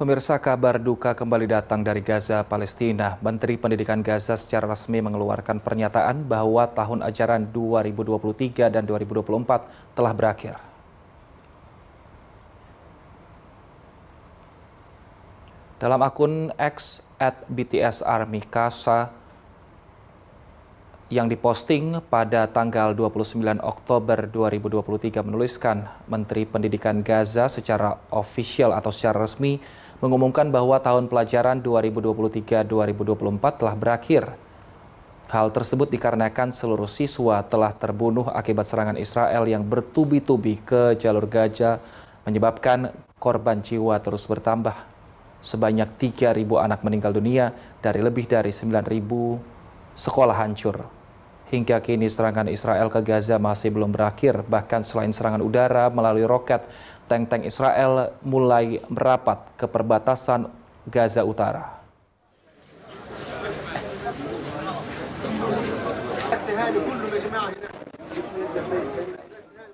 Pemirsa kabar duka kembali datang dari Gaza, Palestina. Menteri Pendidikan Gaza secara resmi mengeluarkan pernyataan bahwa tahun ajaran 2023 dan 2024 telah berakhir. Dalam akun X at BTS Army Kasa yang diposting pada tanggal 29 Oktober 2023 menuliskan Menteri Pendidikan Gaza secara official atau secara resmi mengumumkan bahwa tahun pelajaran 2023-2024 telah berakhir. Hal tersebut dikarenakan seluruh siswa telah terbunuh akibat serangan Israel yang bertubi-tubi ke jalur Gaza menyebabkan korban jiwa terus bertambah. Sebanyak 3.000 anak meninggal dunia dari lebih dari 9.000 sekolah hancur. Hingga kini serangan Israel ke Gaza masih belum berakhir, bahkan selain serangan udara melalui roket, tank-tank Israel mulai merapat ke perbatasan Gaza Utara.